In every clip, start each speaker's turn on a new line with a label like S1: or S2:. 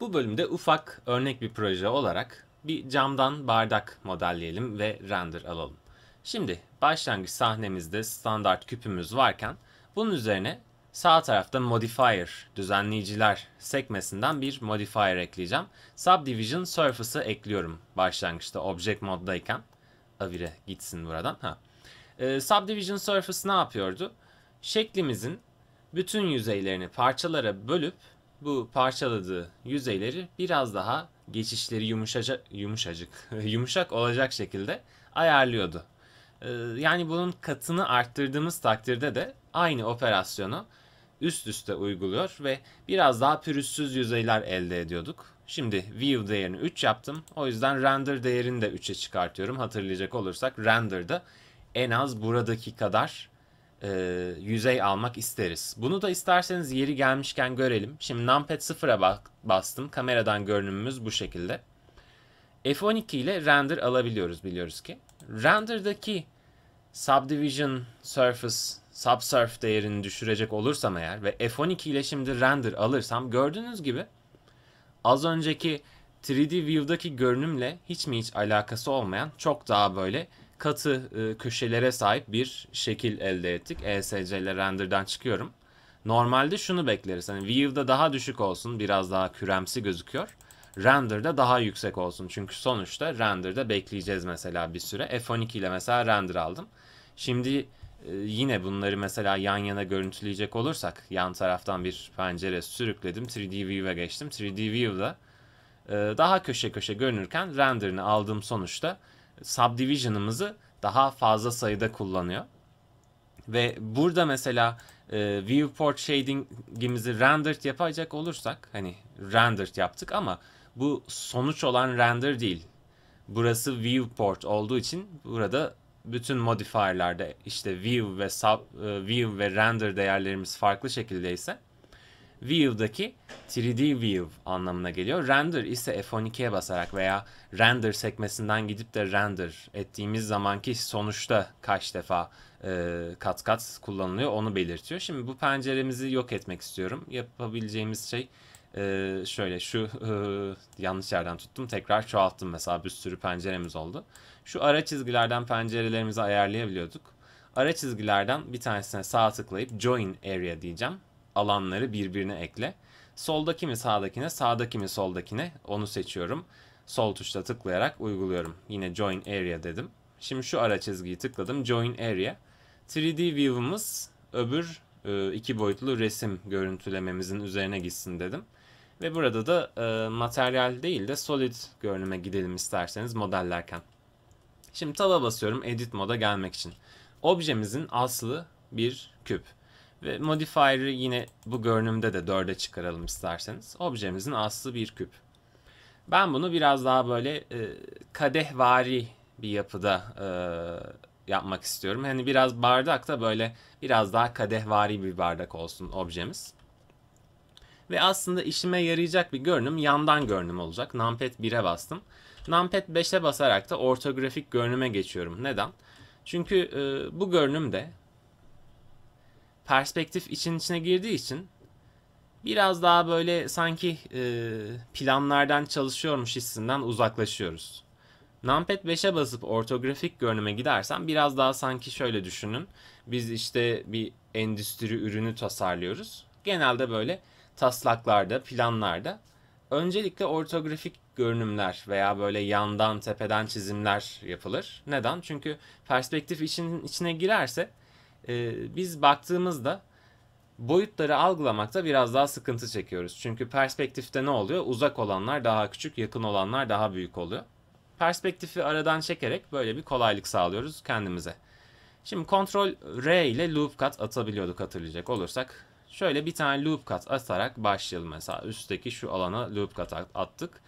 S1: Bu bölümde ufak örnek bir proje olarak bir camdan bardak modelleyelim ve render alalım. Şimdi başlangıç sahnemizde standart küpümüz varken bunun üzerine sağ tarafta modifier, düzenleyiciler sekmesinden bir modifier ekleyeceğim. Subdivision surface'ı ekliyorum başlangıçta object moddayken. Avire gitsin buradan. Ha. Ee, Subdivision surface ne yapıyordu? Şeklimizin bütün yüzeylerini parçalara bölüp bu parçaladığı yüzeyleri biraz daha geçişleri yumuşacak, yumuşacık, yumuşak olacak şekilde ayarlıyordu. Ee, yani bunun katını arttırdığımız takdirde de aynı operasyonu üst üste uyguluyor ve biraz daha pürüzsüz yüzeyler elde ediyorduk. Şimdi view değerini 3 yaptım. O yüzden render değerini de 3'e çıkartıyorum. Hatırlayacak olursak render'da en az buradaki kadar e, yüzey almak isteriz. Bunu da isterseniz yeri gelmişken görelim. Şimdi numpad 0'a bastım. Kameradan görünümümüz bu şekilde. F12 ile render alabiliyoruz biliyoruz ki. Render'daki subdivision surface subsurf değerini düşürecek olursam eğer ve F12 ile şimdi render alırsam gördüğünüz gibi az önceki 3D view'daki görünümle hiç mi hiç alakası olmayan çok daha böyle katı e, köşelere sahip bir şekil elde ettik. E ile render'dan çıkıyorum. Normalde şunu bekleriz. Hani view'da daha düşük olsun, biraz daha küremsi gözüküyor. Render'da daha yüksek olsun. Çünkü sonuçta render'da bekleyeceğiz mesela bir süre. F12 ile mesela render aldım. Şimdi e, yine bunları mesela yan yana görüntüleyecek olursak yan taraftan bir pencere sürükledim. 3D View'e geçtim. 3D View'da e, daha köşe köşe görünürken render'ını aldığım sonuçta subdivision'ımızı daha fazla sayıda kullanıyor. Ve burada mesela e, viewport shading'imizi rendered yapacak olursak hani rendered yaptık ama bu sonuç olan render değil. Burası viewport olduğu için burada bütün modifierlerde işte view ve sub e, view ve render değerlerimiz farklı şekildeyse View'daki 3D View anlamına geliyor. Render ise F12'ye basarak veya render sekmesinden gidip de render ettiğimiz zamanki sonuçta kaç defa e, kat kat kullanılıyor onu belirtiyor. Şimdi bu penceremizi yok etmek istiyorum. Yapabileceğimiz şey e, şöyle şu e, yanlış yerden tuttum tekrar çoğalttım mesela bir sürü penceremiz oldu. Şu ara çizgilerden pencerelerimizi ayarlayabiliyorduk. Ara çizgilerden bir tanesine sağ tıklayıp join area diyeceğim alanları birbirine ekle. Soldaki mi sağdakine, sağdaki mi soldakine onu seçiyorum. Sol tuşla tıklayarak uyguluyorum. Yine Join Area dedim. Şimdi şu ara çizgiyi tıkladım. Join Area. 3D View'ımız öbür e, iki boyutlu resim görüntülememizin üzerine gitsin dedim. Ve burada da e, materyal değil de solid görünüme gidelim isterseniz modellerken. Şimdi taba basıyorum edit moda gelmek için. Objemizin aslı bir küp. Ve modifier'ı yine bu görünümde de 4'e çıkaralım isterseniz. Objemizin aslı bir küp. Ben bunu biraz daha böyle e, kadehvari bir yapıda e, yapmak istiyorum. Hani biraz bardak da böyle biraz daha kadehvari bir bardak olsun objemiz. Ve aslında işime yarayacak bir görünüm yandan görünüm olacak. Numpad 1'e bastım. Numpad 5'e basarak da ortografik görünüme geçiyorum. Neden? Çünkü e, bu görünüm de perspektif için içine girdiği için biraz daha böyle sanki e, planlardan çalışıyormuş hissinden uzaklaşıyoruz. Numpad 5'e basıp ortografik görünüme gidersen biraz daha sanki şöyle düşünün. Biz işte bir endüstri ürünü tasarlıyoruz. Genelde böyle taslaklarda, planlarda öncelikle ortografik görünümler veya böyle yandan, tepeden çizimler yapılır. Neden? Çünkü perspektif için içine girerse e, biz baktığımızda boyutları algılamakta biraz daha sıkıntı çekiyoruz. Çünkü perspektifte ne oluyor? Uzak olanlar daha küçük, yakın olanlar daha büyük oluyor. Perspektifi aradan çekerek böyle bir kolaylık sağlıyoruz kendimize. Şimdi kontrol R ile loop cut atabiliyorduk hatırlayacak olursak. Şöyle bir tane loop cut atarak başlayalım mesela. Üstteki şu alana loop cut attık.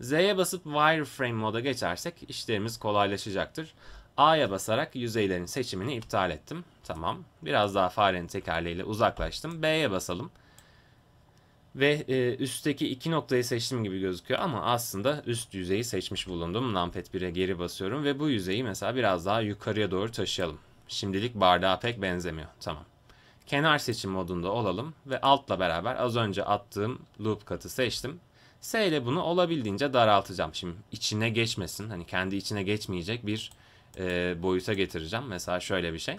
S1: Z'ye basıp wireframe moda geçersek işlerimiz kolaylaşacaktır. A'ya basarak yüzeylerin seçimini iptal ettim. Tamam. Biraz daha farenin tekerleğiyle uzaklaştım. B'ye basalım. Ve e, üstteki iki noktayı seçtim gibi gözüküyor ama aslında üst yüzeyi seçmiş bulundum. Numpad 1'e geri basıyorum ve bu yüzeyi mesela biraz daha yukarıya doğru taşıyalım. Şimdilik bardağa pek benzemiyor. Tamam. Kenar seçim modunda olalım ve altla beraber az önce attığım loop katı seçtim. S ile bunu olabildiğince daraltacağım. Şimdi içine geçmesin. Hani kendi içine geçmeyecek bir e, boyuta getireceğim. Mesela şöyle bir şey.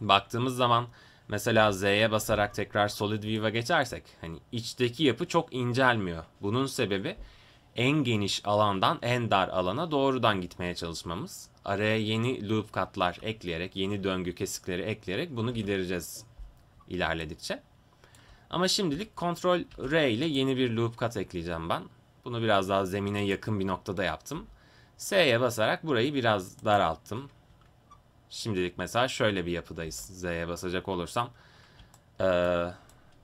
S1: Baktığımız zaman mesela Z'ye basarak tekrar Solid View'a geçersek hani içteki yapı çok incelmiyor. Bunun sebebi en geniş alandan en dar alana doğrudan gitmeye çalışmamız. Araya yeni loop katlar ekleyerek, yeni döngü kesikleri ekleyerek bunu gidereceğiz ilerledikçe. Ama şimdilik Ctrl R ile yeni bir loop kat ekleyeceğim ben. Bunu biraz daha zemine yakın bir noktada yaptım. S'ye basarak burayı biraz daralttım. Şimdilik mesela şöyle bir yapıdayız. Z'ye basacak olursam e,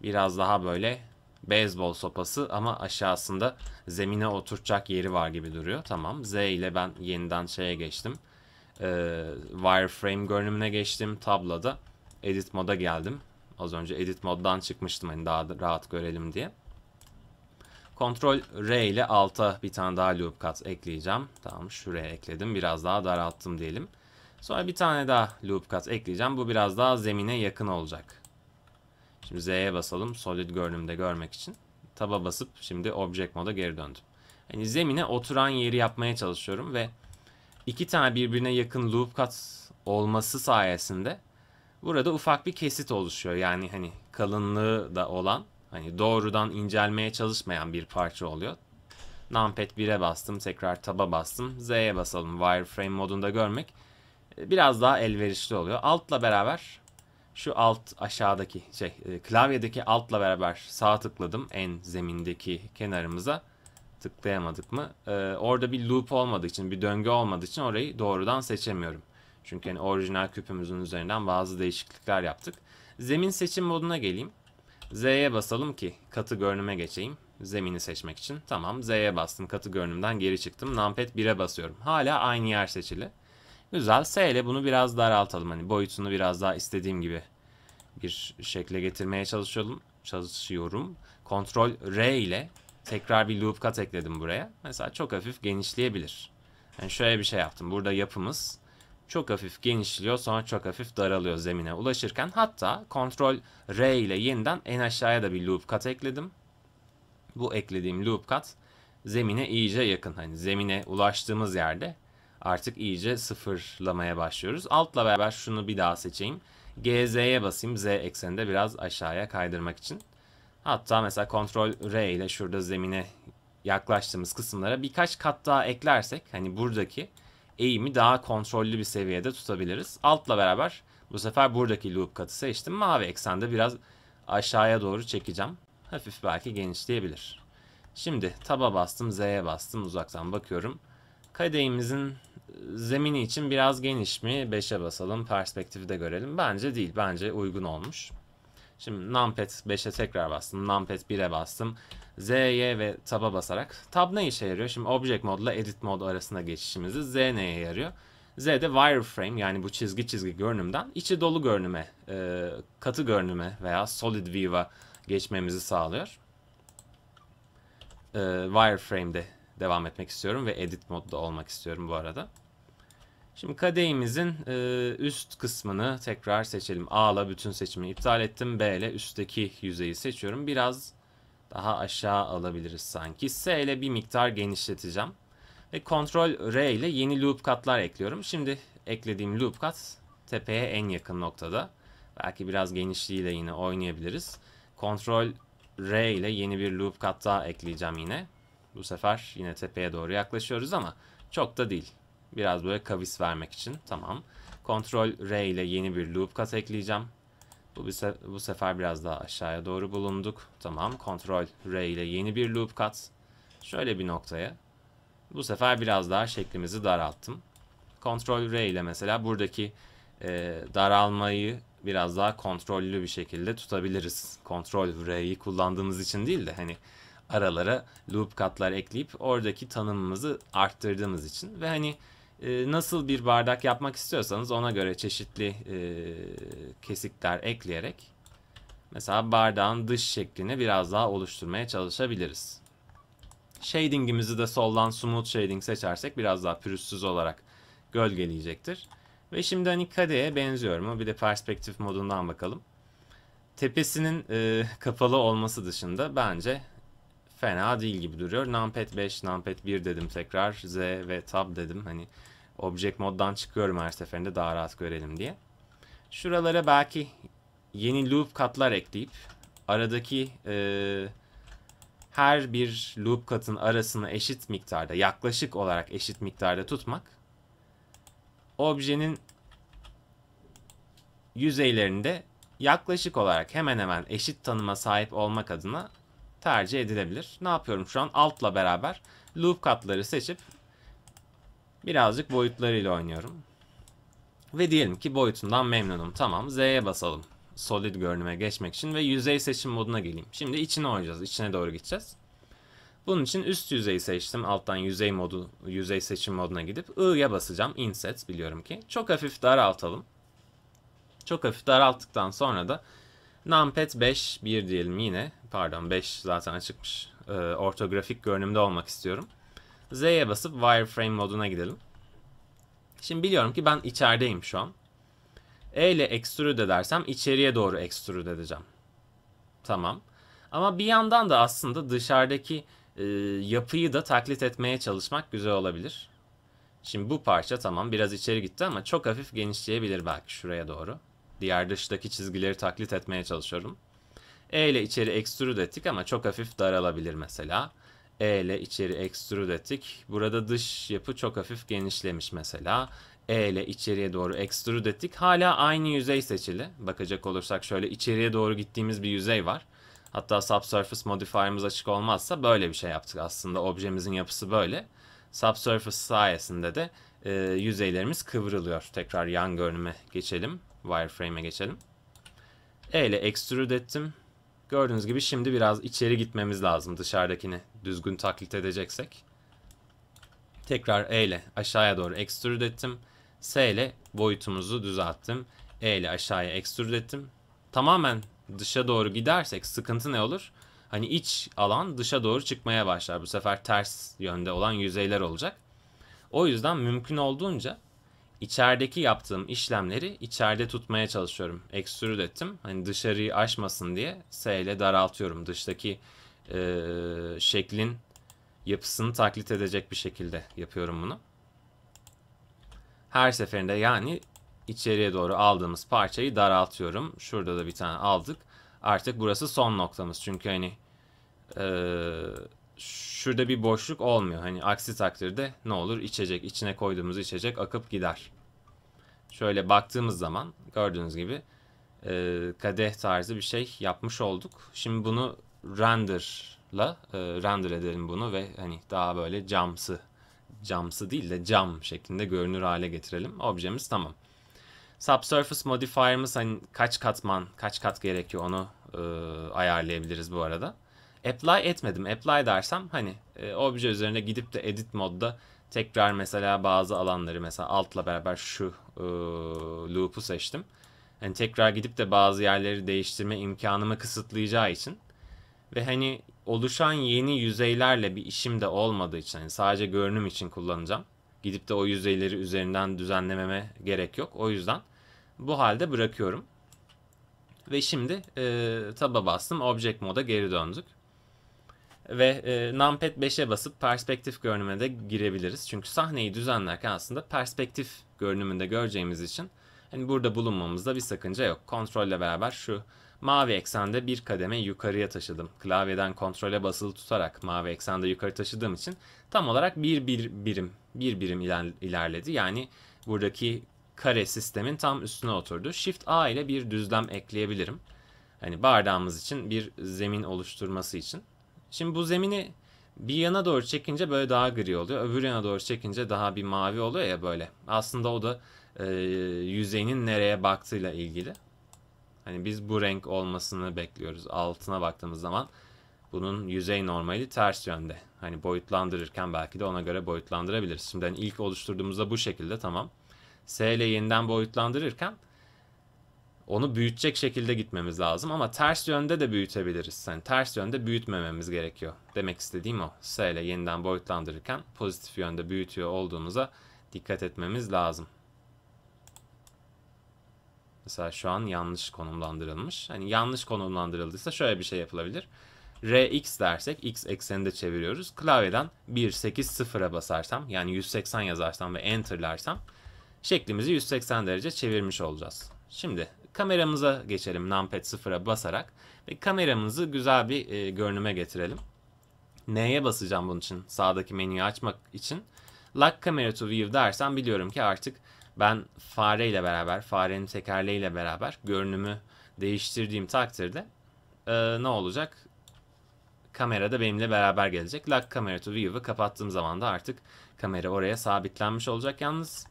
S1: biraz daha böyle beyzbol sopası ama aşağısında zemine oturacak yeri var gibi duruyor. Tamam Z ile ben yeniden şeye geçtim. E, wireframe görünümüne geçtim. Tabloda edit moda geldim. Az önce edit moddan çıkmıştım hani daha rahat görelim diye. Ctrl R ile alta bir tane daha loop kat ekleyeceğim. Tamam şuraya ekledim. Biraz daha daralttım diyelim. Sonra bir tane daha loop kat ekleyeceğim. Bu biraz daha zemine yakın olacak. Şimdi Z'ye basalım. Solid görünümde görmek için. Taba basıp şimdi object moda geri döndüm. Yani zemine oturan yeri yapmaya çalışıyorum ve iki tane birbirine yakın loop kat olması sayesinde burada ufak bir kesit oluşuyor. Yani hani kalınlığı da olan Hani doğrudan incelmeye çalışmayan bir parça oluyor. Numpad 1'e bastım, tekrar tab'a bastım. Z'ye basalım wireframe modunda görmek e, biraz daha elverişli oluyor. Altla beraber şu alt aşağıdaki şey e, klavyedeki altla beraber sağ tıkladım en zemindeki kenarımıza tıklayamadık mı? Ee, orada bir loop olmadığı için, bir döngü olmadığı için orayı doğrudan seçemiyorum. Çünkü hani orijinal küpümüzün üzerinden bazı değişiklikler yaptık. Zemin seçim moduna geleyim. Z'ye basalım ki katı görünüme geçeyim. Zemini seçmek için. Tamam Z'ye bastım. Katı görünümden geri çıktım. Numpad 1'e basıyorum. Hala aynı yer seçili. Güzel. S ile bunu biraz daraltalım. Hani boyutunu biraz daha istediğim gibi bir şekle getirmeye çalışalım. Çalışıyorum. Kontrol R ile tekrar bir loop cut ekledim buraya. Mesela çok hafif genişleyebilir. Yani şöyle bir şey yaptım. Burada yapımız çok hafif genişliyor sonra çok hafif daralıyor zemine ulaşırken. Hatta kontrol R ile yeniden en aşağıya da bir loop kat ekledim. Bu eklediğim loop kat zemine iyice yakın. Hani zemine ulaştığımız yerde artık iyice sıfırlamaya başlıyoruz. Altla beraber şunu bir daha seçeyim. GZ'ye basayım Z ekseni biraz aşağıya kaydırmak için. Hatta mesela Ctrl R ile şurada zemine yaklaştığımız kısımlara birkaç kat daha eklersek hani buradaki eğimi daha kontrollü bir seviyede tutabiliriz. Altla beraber bu sefer buradaki loop katı seçtim. Mavi eksende biraz aşağıya doğru çekeceğim. Hafif belki genişleyebilir. Şimdi taba bastım, Z'ye bastım. Uzaktan bakıyorum. Kadehimizin zemini için biraz geniş mi? 5'e basalım. Perspektifi de görelim. Bence değil. Bence uygun olmuş. Şimdi numpad 5'e tekrar bastım. Numpad 1'e bastım. Z'ye ve tab'a basarak. Tab ne işe yarıyor? Şimdi object mode ile edit mode arasında geçişimizi Z neye yarıyor? Z de wireframe yani bu çizgi çizgi görünümden içi dolu görünüme, e, katı görünüme veya solid view'a geçmemizi sağlıyor. E, wireframe'de devam etmek istiyorum ve edit modda olmak istiyorum bu arada. Şimdi kadehimizin e, üst kısmını tekrar seçelim. A ile bütün seçimi iptal ettim. B ile üstteki yüzeyi seçiyorum. Biraz daha aşağı alabiliriz sanki. S ile bir miktar genişleteceğim. Ve Ctrl R ile yeni loop katlar ekliyorum. Şimdi eklediğim loop kat tepeye en yakın noktada. Belki biraz genişliğiyle yine oynayabiliriz. Ctrl R ile yeni bir loop kat daha ekleyeceğim yine. Bu sefer yine tepeye doğru yaklaşıyoruz ama çok da değil. Biraz böyle kavis vermek için. Tamam. Ctrl R ile yeni bir loop kat ekleyeceğim. Bu, bir se bu sefer biraz daha aşağıya doğru bulunduk. Tamam. Ctrl R ile yeni bir loop kat. Şöyle bir noktaya. Bu sefer biraz daha şeklimizi daralttım. Ctrl R ile mesela buradaki e, daralmayı biraz daha kontrollü bir şekilde tutabiliriz. Ctrl R'yi kullandığımız için değil de hani aralara loop katlar ekleyip oradaki tanımımızı arttırdığımız için ve hani ee, nasıl bir bardak yapmak istiyorsanız ona göre çeşitli e, kesikler ekleyerek mesela bardağın dış şeklini biraz daha oluşturmaya çalışabiliriz. Shading'imizi de soldan smooth shading seçersek biraz daha pürüzsüz olarak gölgeleyecektir. Ve şimdi hani kadeye benziyor mu? Bir de perspektif modundan bakalım. Tepesinin e, kapalı olması dışında bence fena değil gibi duruyor. Numpad 5, Numpad 1 dedim tekrar. Z ve Tab dedim. Hani Object moddan çıkıyorum her seferinde daha rahat görelim diye. Şuralara belki yeni loop katlar ekleyip aradaki e, her bir loop katın arasını eşit miktarda, yaklaşık olarak eşit miktarda tutmak objenin yüzeylerinde yaklaşık olarak hemen hemen eşit tanıma sahip olmak adına tercih edilebilir. Ne yapıyorum şu an? Alt'la beraber loop katları seçip Birazcık boyutlarıyla oynuyorum. Ve diyelim ki boyutundan memnunum. Tamam Z'ye basalım. Solid görünüme geçmek için ve yüzey seçim moduna geleyim. Şimdi içine oynayacağız. İçine doğru gideceğiz. Bunun için üst yüzeyi seçtim. Alttan yüzey modu, yüzey seçim moduna gidip I'ya basacağım. Inset biliyorum ki. Çok hafif daraltalım. Çok hafif daralttıktan sonra da Numpad 5, 1 diyelim yine. Pardon 5 zaten açıkmış. Ee, ortografik görünümde olmak istiyorum. Z'ye basıp wireframe moduna gidelim. Şimdi biliyorum ki ben içerideyim şu an. E ile extrude edersem içeriye doğru extrude edeceğim. Tamam. Ama bir yandan da aslında dışarıdaki e, yapıyı da taklit etmeye çalışmak güzel olabilir. Şimdi bu parça tamam biraz içeri gitti ama çok hafif genişleyebilir belki şuraya doğru. Diğer dıştaki çizgileri taklit etmeye çalışıyorum. E ile içeri extrude ettik ama çok hafif daralabilir mesela. E ile içeri extrude ettik. Burada dış yapı çok hafif genişlemiş mesela. E ile içeriye doğru extrude ettik. Hala aynı yüzey seçili. Bakacak olursak şöyle içeriye doğru gittiğimiz bir yüzey var. Hatta subsurface modifier'ımız açık olmazsa böyle bir şey yaptık aslında. Objemizin yapısı böyle. Subsurface sayesinde de e, yüzeylerimiz kıvrılıyor. Tekrar yan görünüme geçelim. Wireframe'e geçelim. E ile extrude ettim. Gördüğünüz gibi şimdi biraz içeri gitmemiz lazım dışarıdakini düzgün taklit edeceksek. Tekrar E ile aşağıya doğru extrude ettim. S ile boyutumuzu düzelttim. E ile aşağıya extrude ettim. Tamamen dışa doğru gidersek sıkıntı ne olur? Hani iç alan dışa doğru çıkmaya başlar. Bu sefer ters yönde olan yüzeyler olacak. O yüzden mümkün olduğunca içerideki yaptığım işlemleri içeride tutmaya çalışıyorum. Extrude ettim. Hani dışarıyı aşmasın diye S ile daraltıyorum. Dıştaki e, şeklin yapısını taklit edecek bir şekilde yapıyorum bunu. Her seferinde yani içeriye doğru aldığımız parçayı daraltıyorum. Şurada da bir tane aldık. Artık burası son noktamız. Çünkü hani e, şurada bir boşluk olmuyor. Hani aksi takdirde ne olur içecek, içine koyduğumuz içecek akıp gider. Şöyle baktığımız zaman gördüğünüz gibi e, kadeh tarzı bir şey yapmış olduk. Şimdi bunu renderla e, render edelim bunu ve hani daha böyle camsı camsı değil de cam şeklinde görünür hale getirelim. Objemiz tamam. Subsurface modifier'ımız hani kaç katman, kaç kat gerekiyor onu e, ayarlayabiliriz bu arada. Apply etmedim. Apply dersem hani e, obje üzerine gidip de edit modda tekrar mesela bazı alanları mesela altla beraber şu e, loop'u seçtim. Yani tekrar gidip de bazı yerleri değiştirme imkanımı kısıtlayacağı için ve hani oluşan yeni yüzeylerle bir işim de olmadığı için hani sadece görünüm için kullanacağım. Gidip de o yüzeyleri üzerinden düzenlememe gerek yok. O yüzden bu halde bırakıyorum. Ve şimdi e, taba bastım. Object moda geri döndük. Ve e, numpad 5'e basıp perspektif görünümüne de girebiliriz. Çünkü sahneyi düzenlerken aslında perspektif görünümünde göreceğimiz için Hani burada bulunmamızda bir sakınca yok. Kontrolle beraber şu mavi eksende bir kademe yukarıya taşıdım. Klavyeden kontrole basılı tutarak mavi eksende yukarı taşıdığım için tam olarak bir, bir birim bir birim ilerledi. Yani buradaki kare sistemin tam üstüne oturdu. Shift A ile bir düzlem ekleyebilirim. Hani bardağımız için bir zemin oluşturması için. Şimdi bu zemini bir yana doğru çekince böyle daha gri oluyor. Öbür yana doğru çekince daha bir mavi oluyor ya böyle. Aslında o da e, yüzeyinin nereye baktığıyla ilgili. Hani biz bu renk olmasını bekliyoruz. Altına baktığımız zaman bunun yüzey normali ters yönde. Hani boyutlandırırken belki de ona göre boyutlandırabiliriz. Şimdi hani ilk oluşturduğumuzda bu şekilde tamam. S ile yeniden boyutlandırırken onu büyütecek şekilde gitmemiz lazım ama ters yönde de büyütebiliriz. Yani ters yönde büyütmememiz gerekiyor. Demek istediğim o. S ile yeniden boyutlandırırken pozitif yönde büyütüyor olduğumuza dikkat etmemiz lazım. Mesela şu an yanlış konumlandırılmış. Hani yanlış konumlandırıldıysa şöyle bir şey yapılabilir. Rx dersek x ekseninde çeviriyoruz. Klavyeden 1, 8, basarsam yani 180 yazarsam ve enterlarsam şeklimizi 180 derece çevirmiş olacağız. Şimdi kameramıza geçelim numpad 0'a basarak ve kameramızı güzel bir e, görünüme getirelim. N'ye basacağım bunun için? Sağdaki menüyü açmak için. Lock camera to view dersem biliyorum ki artık ben fareyle beraber, farenin tekerleğiyle beraber görünümü değiştirdiğim takdirde e, ne olacak? Kamera da benimle beraber gelecek. Lock Camera to View'ı kapattığım zaman da artık kamera oraya sabitlenmiş olacak. Yalnız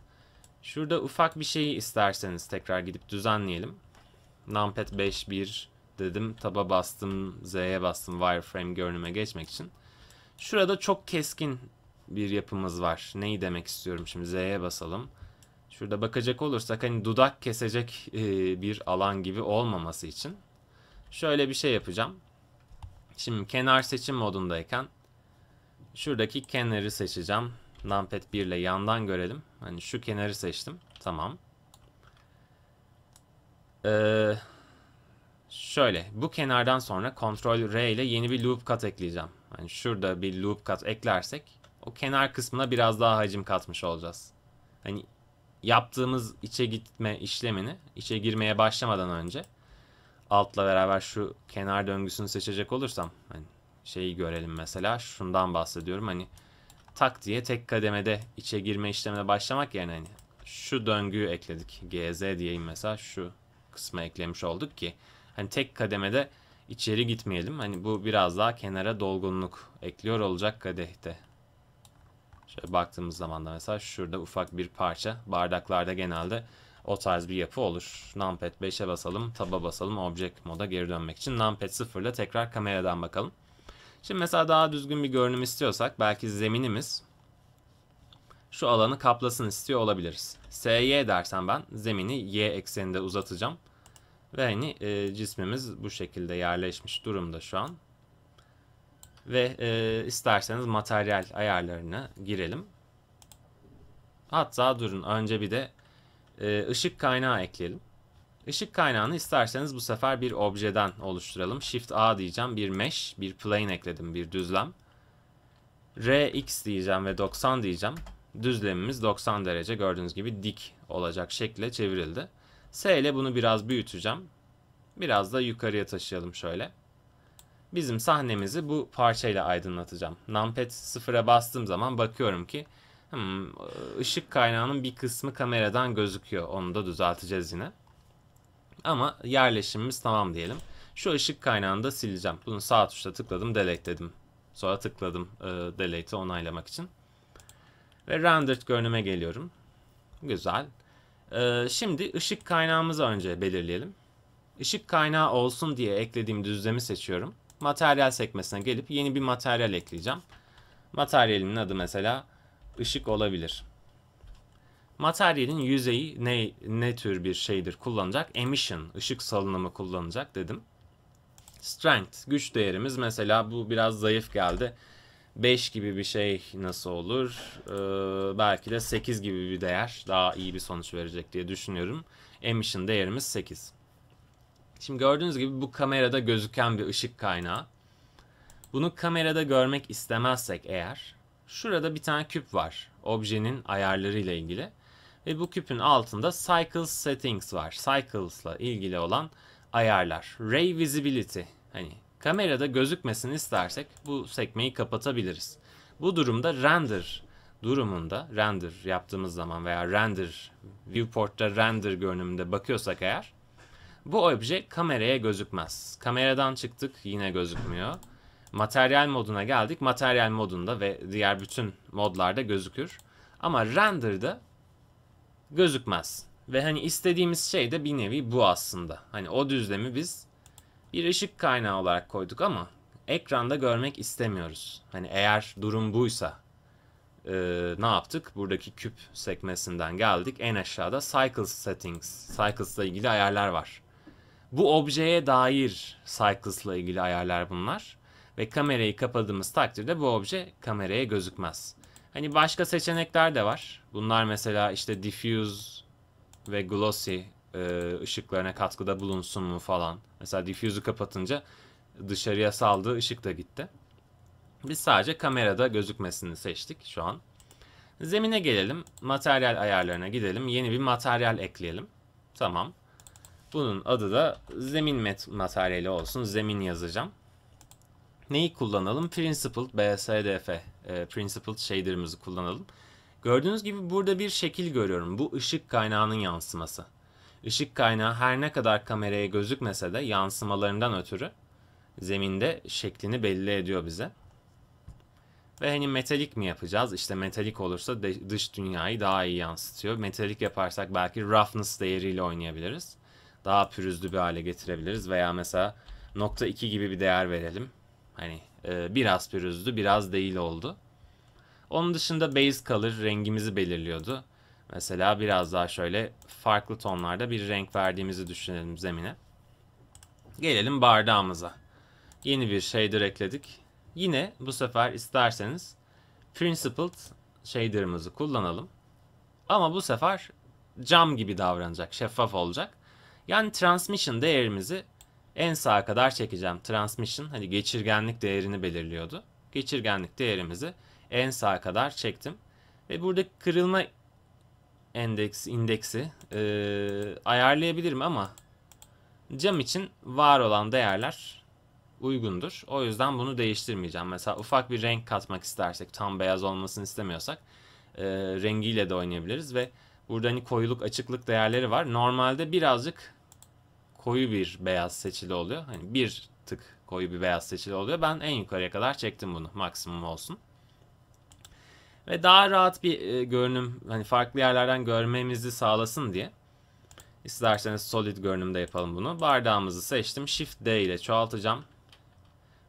S1: şurada ufak bir şeyi isterseniz tekrar gidip düzenleyelim. Numpad 5.1 dedim. Taba bastım, Z'ye bastım wireframe görünüme geçmek için. Şurada çok keskin bir yapımız var. Neyi demek istiyorum şimdi? Z'ye basalım şurada bakacak olursak hani dudak kesecek e, bir alan gibi olmaması için şöyle bir şey yapacağım. Şimdi kenar seçim modundayken şuradaki kenarı seçeceğim. Numpad 1 ile yandan görelim. Hani şu kenarı seçtim. Tamam. Ee, şöyle bu kenardan sonra Ctrl R ile yeni bir loop cut ekleyeceğim. Hani şurada bir loop cut eklersek o kenar kısmına biraz daha hacim katmış olacağız. Hani yaptığımız içe gitme işlemini içe girmeye başlamadan önce altla beraber şu kenar döngüsünü seçecek olursam hani şeyi görelim mesela şundan bahsediyorum hani tak diye tek kademede içe girme işlemine başlamak yerine hani şu döngüyü ekledik GZ diyeyim mesela şu kısma eklemiş olduk ki hani tek kademede içeri gitmeyelim. Hani bu biraz daha kenara dolgunluk ekliyor olacak kadehte Şöyle baktığımız zaman da mesela şurada ufak bir parça. Bardaklarda genelde o tarz bir yapı olur. Numpad 5'e basalım, taba basalım object moda geri dönmek için. Numpad 0 ile tekrar kameradan bakalım. Şimdi mesela daha düzgün bir görünüm istiyorsak belki zeminimiz şu alanı kaplasın istiyor olabiliriz. SY dersen ben zemini Y ekseninde uzatacağım. Ve hani e, cismimiz bu şekilde yerleşmiş durumda şu an. Ve e, isterseniz materyal ayarlarına girelim. Hatta durun önce bir de e, ışık kaynağı ekleyelim. Işık kaynağını isterseniz bu sefer bir objeden oluşturalım. Shift A diyeceğim. Bir mesh, bir plane ekledim, bir düzlem. RX diyeceğim ve 90 diyeceğim. Düzlemimiz 90 derece gördüğünüz gibi dik olacak şekle çevrildi. S ile bunu biraz büyüteceğim. Biraz da yukarıya taşıyalım şöyle bizim sahnemizi bu parçayla aydınlatacağım. Numpad sıfıra bastığım zaman bakıyorum ki hmm, ışık kaynağının bir kısmı kameradan gözüküyor. Onu da düzelteceğiz yine. Ama yerleşimimiz tamam diyelim. Şu ışık kaynağını da sileceğim. Bunu sağ tuşla tıkladım, delete dedim. Sonra tıkladım e, delete'i onaylamak için. Ve rendered görünüme geliyorum. Güzel. E, şimdi ışık kaynağımızı önce belirleyelim. Işık kaynağı olsun diye eklediğim düzlemi seçiyorum. Materyal sekmesine gelip yeni bir materyal ekleyeceğim. Materyalimin adı mesela ışık olabilir. Materyalin yüzeyi ne, ne tür bir şeydir kullanacak? Emission, ışık salınımı kullanacak dedim. Strength, güç değerimiz mesela bu biraz zayıf geldi. 5 gibi bir şey nasıl olur? Ee, belki de 8 gibi bir değer daha iyi bir sonuç verecek diye düşünüyorum. Emission değerimiz 8. Şimdi gördüğünüz gibi bu kamerada gözüken bir ışık kaynağı. Bunu kamerada görmek istemezsek eğer şurada bir tane küp var. Objenin ayarları ile ilgili. Ve bu küpün altında cycles Settings var. Cycles ile ilgili olan ayarlar. Ray Visibility. Hani kamerada gözükmesini istersek bu sekmeyi kapatabiliriz. Bu durumda render durumunda render yaptığımız zaman veya render viewport'ta render görünümünde bakıyorsak eğer bu obje kameraya gözükmez. Kameradan çıktık yine gözükmüyor. Materyal moduna geldik. Materyal modunda ve diğer bütün modlarda gözükür. Ama render'da gözükmez. Ve hani istediğimiz şey de bir nevi bu aslında. Hani o düzlemi biz bir ışık kaynağı olarak koyduk ama ekranda görmek istemiyoruz. Hani eğer durum buysa e, ne yaptık? Buradaki küp sekmesinden geldik. En aşağıda cycles Settings. cycles ile ilgili ayarlar var. Bu objeye dair cycles'la ilgili ayarlar bunlar. Ve kamerayı kapadığımız takdirde bu obje kameraya gözükmez. Hani başka seçenekler de var. Bunlar mesela işte diffuse ve glossy e, ışıklarına katkıda bulunsun mu falan. Mesela diffuse'u kapatınca dışarıya saldığı ışık da gitti. Biz sadece kamerada gözükmesini seçtik şu an. Zemine gelelim. Materyal ayarlarına gidelim. Yeni bir materyal ekleyelim. Tamam. Bunun adı da zemin materyali olsun. Zemin yazacağım. Neyi kullanalım? Principled BSDF e, Principled shader'ımızı kullanalım. Gördüğünüz gibi burada bir şekil görüyorum. Bu ışık kaynağının yansıması. Işık kaynağı her ne kadar kameraya gözükmese de yansımalarından ötürü zeminde şeklini belli ediyor bize. Ve hani metalik mi yapacağız? İşte metalik olursa dış dünyayı daha iyi yansıtıyor. Metalik yaparsak belki roughness değeriyle oynayabiliriz daha pürüzlü bir hale getirebiliriz. Veya mesela nokta 2 gibi bir değer verelim. Hani e, biraz pürüzlü biraz değil oldu. Onun dışında base color rengimizi belirliyordu. Mesela biraz daha şöyle farklı tonlarda bir renk verdiğimizi düşünelim zemine. Gelelim bardağımıza. Yeni bir shader ekledik. Yine bu sefer isterseniz principled shader'ımızı kullanalım. Ama bu sefer cam gibi davranacak, şeffaf olacak. Yani transmission değerimizi en sağa kadar çekeceğim. Transmission hani geçirgenlik değerini belirliyordu. Geçirgenlik değerimizi en sağa kadar çektim. Ve burada kırılma endeks indeksi e, ayarlayabilirim ama cam için var olan değerler uygundur. O yüzden bunu değiştirmeyeceğim. Mesela ufak bir renk katmak istersek, tam beyaz olmasını istemiyorsak e, rengiyle de oynayabiliriz ve Burada hani koyuluk açıklık değerleri var. Normalde birazcık koyu bir beyaz seçili oluyor. Hani bir tık koyu bir beyaz seçili oluyor. Ben en yukarıya kadar çektim bunu. Maksimum olsun. Ve daha rahat bir e, görünüm hani farklı yerlerden görmemizi sağlasın diye. İsterseniz solid görünümde yapalım bunu. Bardağımızı seçtim. Shift D ile çoğaltacağım.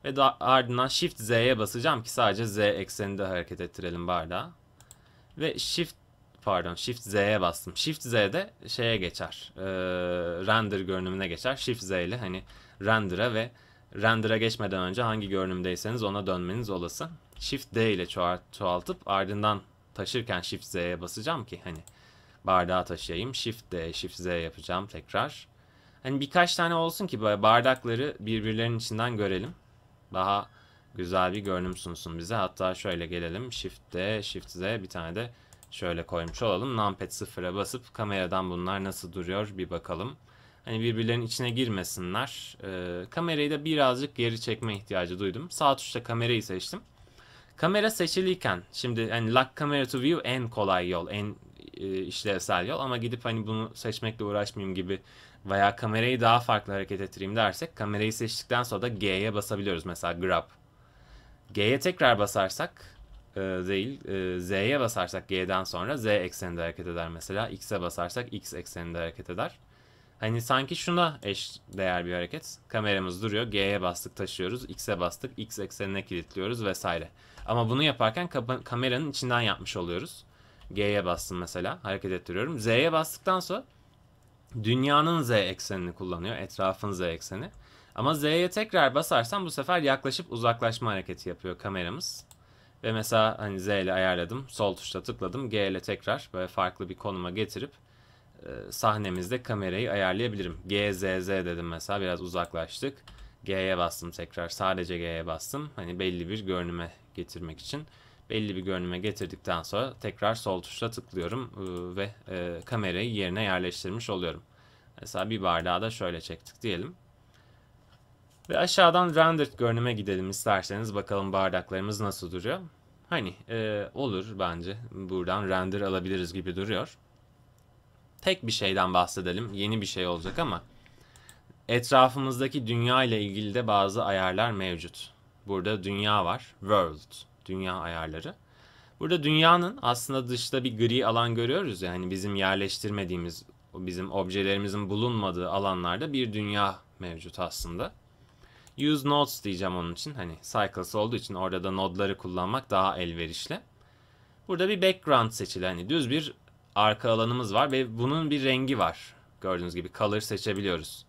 S1: Ve ardından Shift Z'ye basacağım ki sadece Z ekseninde hareket ettirelim bardağı. Ve Shift pardon Shift Z'ye bastım. Shift Z'de şeye geçer. E, render görünümüne geçer. Shift Z ile hani render'a ve render'a geçmeden önce hangi görünümdeyseniz ona dönmeniz olası. Shift D ile çoğaltıp ardından taşırken Shift Z'ye basacağım ki hani bardağı taşıyayım. Shift D, Shift Z yapacağım tekrar. Hani birkaç tane olsun ki böyle bardakları birbirlerinin içinden görelim. Daha güzel bir görünüm sunsun bize. Hatta şöyle gelelim. Shift D, Shift Z bir tane de şöyle koymuş olalım. Numpad 0'a basıp kameradan bunlar nasıl duruyor bir bakalım. Hani birbirlerinin içine girmesinler. Ee, kamerayı da birazcık geri çekme ihtiyacı duydum. Sağ tuşla kamerayı seçtim. Kamera seçiliyken şimdi hani lock camera to view en kolay yol, en e, işlevsel yol ama gidip hani bunu seçmekle uğraşmayayım gibi veya kamerayı daha farklı hareket ettireyim dersek kamerayı seçtikten sonra da G'ye basabiliyoruz mesela grab. G'ye tekrar basarsak e, değil. E, Z'ye basarsak G'den sonra Z ekseninde hareket eder mesela. X'e basarsak X ekseninde hareket eder. Hani sanki şuna eş değer bir hareket. Kameramız duruyor. G'ye bastık taşıyoruz. X'e bastık. X eksenine kilitliyoruz vesaire. Ama bunu yaparken kameranın içinden yapmış oluyoruz. G'ye bastım mesela. Hareket ettiriyorum. Z'ye bastıktan sonra dünyanın Z eksenini kullanıyor. Etrafın Z ekseni. Ama Z'ye tekrar basarsam bu sefer yaklaşıp uzaklaşma hareketi yapıyor kameramız. Ve mesela hani Z ile ayarladım. Sol tuşla tıkladım. G ile tekrar böyle farklı bir konuma getirip e, sahnemizde kamerayı ayarlayabilirim. G, Z, Z dedim mesela biraz uzaklaştık. G'ye bastım tekrar. Sadece G'ye bastım. Hani belli bir görünüme getirmek için. Belli bir görünüme getirdikten sonra tekrar sol tuşla tıklıyorum e, ve e, kamerayı yerine yerleştirmiş oluyorum. Mesela bir bardağı da şöyle çektik diyelim. Ve aşağıdan rendered görünüme gidelim isterseniz. Bakalım bardaklarımız nasıl duruyor. Hani e, olur bence. Buradan render alabiliriz gibi duruyor. Tek bir şeyden bahsedelim. Yeni bir şey olacak ama etrafımızdaki dünya ile ilgili de bazı ayarlar mevcut. Burada dünya var. World. Dünya ayarları. Burada dünyanın aslında dışta bir gri alan görüyoruz yani bizim yerleştirmediğimiz, bizim objelerimizin bulunmadığı alanlarda bir dünya mevcut aslında. Use nodes diyeceğim onun için. Hani cycles olduğu için orada da nodları kullanmak daha elverişli. Burada bir background seçili. Hani düz bir arka alanımız var ve bunun bir rengi var. Gördüğünüz gibi color seçebiliyoruz.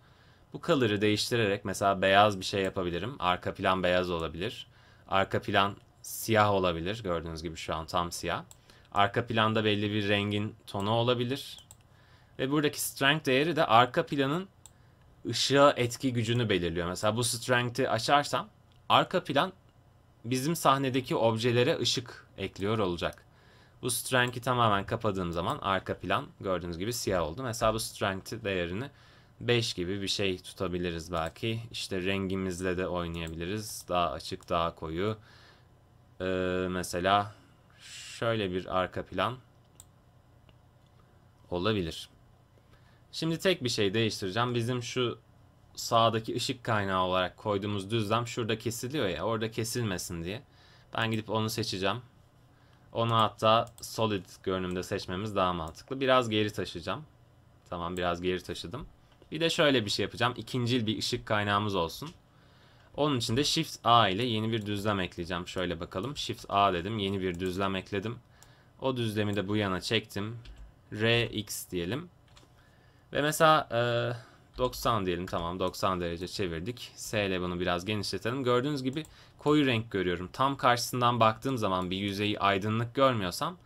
S1: Bu color'ı değiştirerek mesela beyaz bir şey yapabilirim. Arka plan beyaz olabilir. Arka plan siyah olabilir. Gördüğünüz gibi şu an tam siyah. Arka planda belli bir rengin tonu olabilir. Ve buradaki strength değeri de arka planın ışığa etki gücünü belirliyor. Mesela bu strength'i açarsam arka plan bizim sahnedeki objelere ışık ekliyor olacak. Bu strength'i tamamen kapadığım zaman arka plan gördüğünüz gibi siyah oldu. Mesela bu strength değerini 5 gibi bir şey tutabiliriz belki. İşte rengimizle de oynayabiliriz. Daha açık, daha koyu. Ee, mesela şöyle bir arka plan olabilir. Şimdi tek bir şey değiştireceğim. Bizim şu sağdaki ışık kaynağı olarak koyduğumuz düzlem şurada kesiliyor ya. Orada kesilmesin diye. Ben gidip onu seçeceğim. Onu hatta solid görünümde seçmemiz daha mantıklı. Biraz geri taşıyacağım. Tamam biraz geri taşıdım. Bir de şöyle bir şey yapacağım. İkincil bir ışık kaynağımız olsun. Onun için de Shift A ile yeni bir düzlem ekleyeceğim. Şöyle bakalım. Shift A dedim. Yeni bir düzlem ekledim. O düzlemi de bu yana çektim. RX diyelim. Ve mesela e, 90 diyelim tamam 90 derece çevirdik. S ile bunu biraz genişletelim. Gördüğünüz gibi koyu renk görüyorum. Tam karşısından baktığım zaman bir yüzeyi aydınlık görmüyorsam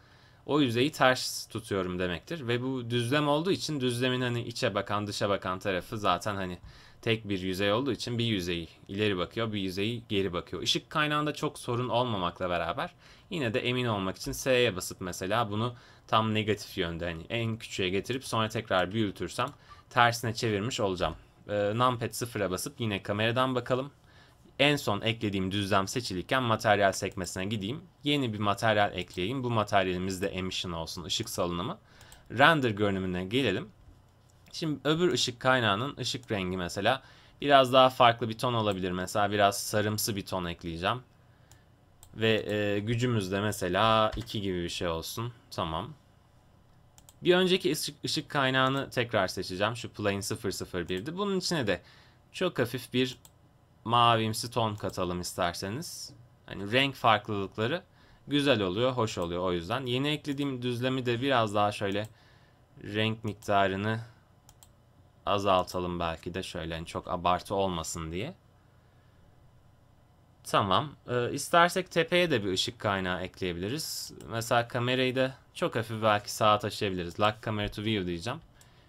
S1: o yüzeyi ters tutuyorum demektir. Ve bu düzlem olduğu için düzlemin hani içe bakan dışa bakan tarafı zaten hani tek bir yüzey olduğu için bir yüzeyi ileri bakıyor bir yüzeyi geri bakıyor. Işık kaynağında çok sorun olmamakla beraber Yine de emin olmak için S'ye basıp mesela bunu tam negatif yönde hani en küçüğe getirip sonra tekrar büyütürsem tersine çevirmiş olacağım. E, numpad 0'a basıp yine kameradan bakalım. En son eklediğim düzlem seçilirken materyal sekmesine gideyim. Yeni bir materyal ekleyeyim. Bu materyalimiz de emission olsun, ışık salınımı. Render görünümüne gelelim. Şimdi öbür ışık kaynağının ışık rengi mesela biraz daha farklı bir ton olabilir. Mesela biraz sarımsı bir ton ekleyeceğim. Ve e, gücümüz de mesela 2 gibi bir şey olsun. Tamam. Bir önceki ışık, ışık kaynağını tekrar seçeceğim. Şu plane 001'di. Bunun içine de çok hafif bir mavimsi ton katalım isterseniz. Hani renk farklılıkları güzel oluyor, hoş oluyor o yüzden. Yeni eklediğim düzlemi de biraz daha şöyle renk miktarını azaltalım belki de şöyle hani çok abartı olmasın diye. Tamam. Ee, istersek tepeye de bir ışık kaynağı ekleyebiliriz. Mesela kamerayı da çok hafif belki sağa taşıyabiliriz. Lock camera to view diyeceğim.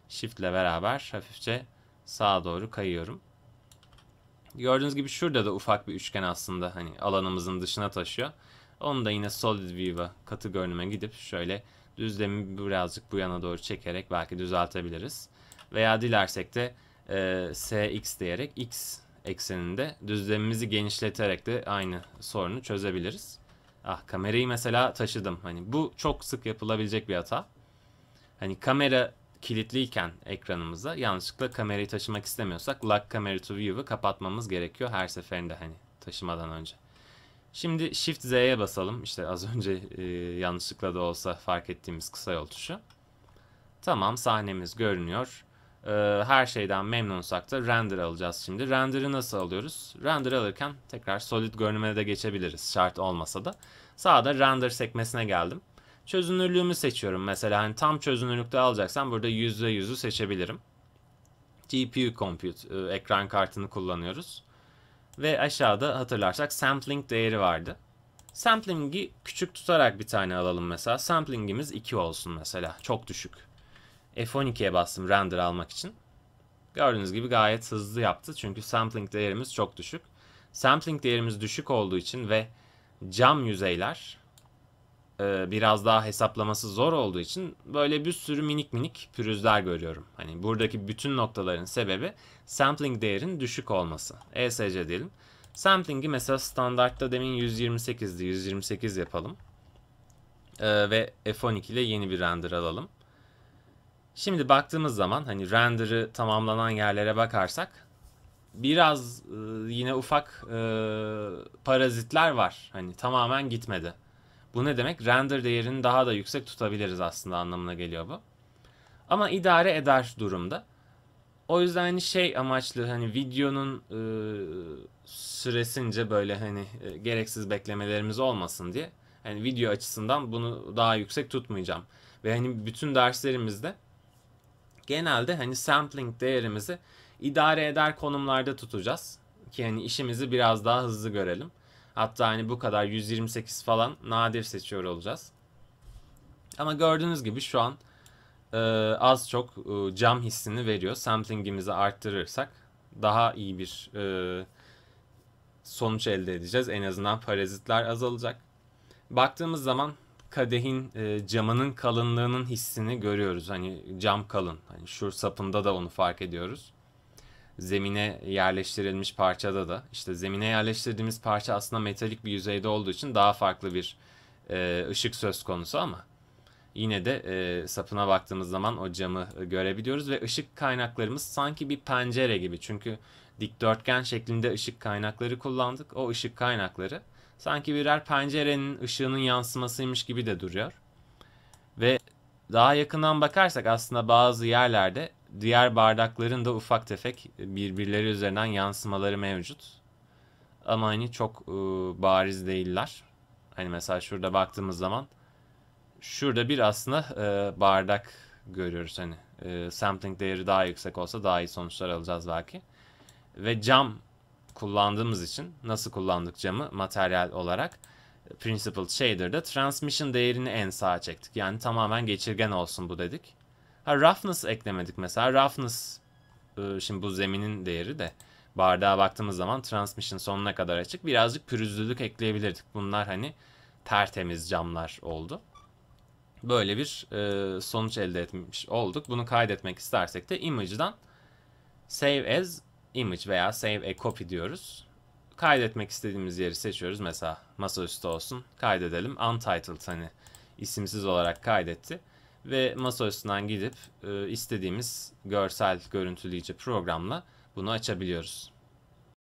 S1: Shift ile beraber hafifçe sağa doğru kayıyorum. Gördüğünüz gibi şurada da ufak bir üçgen aslında hani alanımızın dışına taşıyor. Onu da yine solid view'a katı görünüme gidip şöyle düzlemi birazcık bu yana doğru çekerek belki düzeltebiliriz. Veya dilersek de e, SX diyerek X ekseninde düzlemimizi genişleterek de aynı sorunu çözebiliriz. Ah kamerayı mesela taşıdım. Hani bu çok sık yapılabilecek bir hata. Hani kamera kilitliyken ekranımıza yanlışlıkla kamerayı taşımak istemiyorsak lock camera to view'u kapatmamız gerekiyor her seferinde hani taşımadan önce. Şimdi Shift Z'ye basalım. İşte az önce e, yanlışlıkla da olsa fark ettiğimiz kısa yol tuşu. Tamam sahnemiz görünüyor. Ee, her şeyden memnunsak da render alacağız şimdi. Render'ı nasıl alıyoruz? Render alırken tekrar solid görünümüne de geçebiliriz şart olmasa da. Sağda render sekmesine geldim. Çözünürlüğümü seçiyorum mesela. Hani tam çözünürlükte alacaksan burada %100'ü seçebilirim. GPU compute e, ekran kartını kullanıyoruz. Ve aşağıda hatırlarsak sampling değeri vardı. Sampling'i küçük tutarak bir tane alalım mesela. Sampling'imiz 2 olsun mesela. Çok düşük. F12'ye bastım render almak için. Gördüğünüz gibi gayet hızlı yaptı çünkü sampling değerimiz çok düşük. Sampling değerimiz düşük olduğu için ve cam yüzeyler e, biraz daha hesaplaması zor olduğu için böyle bir sürü minik minik pürüzler görüyorum. Hani buradaki bütün noktaların sebebi sampling değerin düşük olması. ESC diyelim. Sampling'i mesela standartta demin 128'di. 128 yapalım. Ee, ve F12 ile yeni bir render alalım. Şimdi baktığımız zaman hani render'ı tamamlanan yerlere bakarsak biraz e, yine ufak e, parazitler var. Hani tamamen gitmedi. Bu ne demek? Render değerini daha da yüksek tutabiliriz aslında anlamına geliyor bu. Ama idare eder durumda. O yüzden hani şey amaçlı hani videonun e, süresince böyle hani e, gereksiz beklemelerimiz olmasın diye. Hani video açısından bunu daha yüksek tutmayacağım. Ve hani bütün derslerimizde genelde hani sampling değerimizi idare eder konumlarda tutacağız. Ki hani işimizi biraz daha hızlı görelim. Hatta hani bu kadar 128 falan nadir seçiyor olacağız. Ama gördüğünüz gibi şu an e, az çok e, cam hissini veriyor. Samplingimizi arttırırsak daha iyi bir e, sonuç elde edeceğiz. En azından parazitler azalacak. Baktığımız zaman kadehin e, camının kalınlığının hissini görüyoruz. Hani cam kalın. Hani şur sapında da onu fark ediyoruz. Zemine yerleştirilmiş parçada da. işte zemine yerleştirdiğimiz parça aslında metalik bir yüzeyde olduğu için daha farklı bir e, ışık söz konusu ama yine de e, sapına baktığımız zaman o camı e, görebiliyoruz ve ışık kaynaklarımız sanki bir pencere gibi. Çünkü dikdörtgen şeklinde ışık kaynakları kullandık. O ışık kaynakları sanki birer pencerenin ışığının yansımasıymış gibi de duruyor. Ve daha yakından bakarsak aslında bazı yerlerde diğer bardakların da ufak tefek birbirleri üzerinden yansımaları mevcut. Ama hani çok e, bariz değiller. Hani mesela şurada baktığımız zaman şurada bir aslında e, bardak görüyoruz hani. E, sampling değeri daha yüksek olsa daha iyi sonuçlar alacağız belki. Ve cam kullandığımız için nasıl kullandık camı materyal olarak Principled Shader'da transmission değerini en sağa çektik. Yani tamamen geçirgen olsun bu dedik. Ha roughness eklemedik mesela. Roughness e, şimdi bu zeminin değeri de bardağa baktığımız zaman transmission sonuna kadar açık. Birazcık pürüzlülük ekleyebilirdik. Bunlar hani tertemiz camlar oldu. Böyle bir e, sonuç elde etmiş olduk. Bunu kaydetmek istersek de image'dan save as image veya save a copy diyoruz. Kaydetmek istediğimiz yeri seçiyoruz. Mesela masaüstü olsun. Kaydedelim. Untitled hani isimsiz olarak kaydetti. Ve masaüstünden gidip e, istediğimiz görsel görüntüleyici programla bunu açabiliyoruz.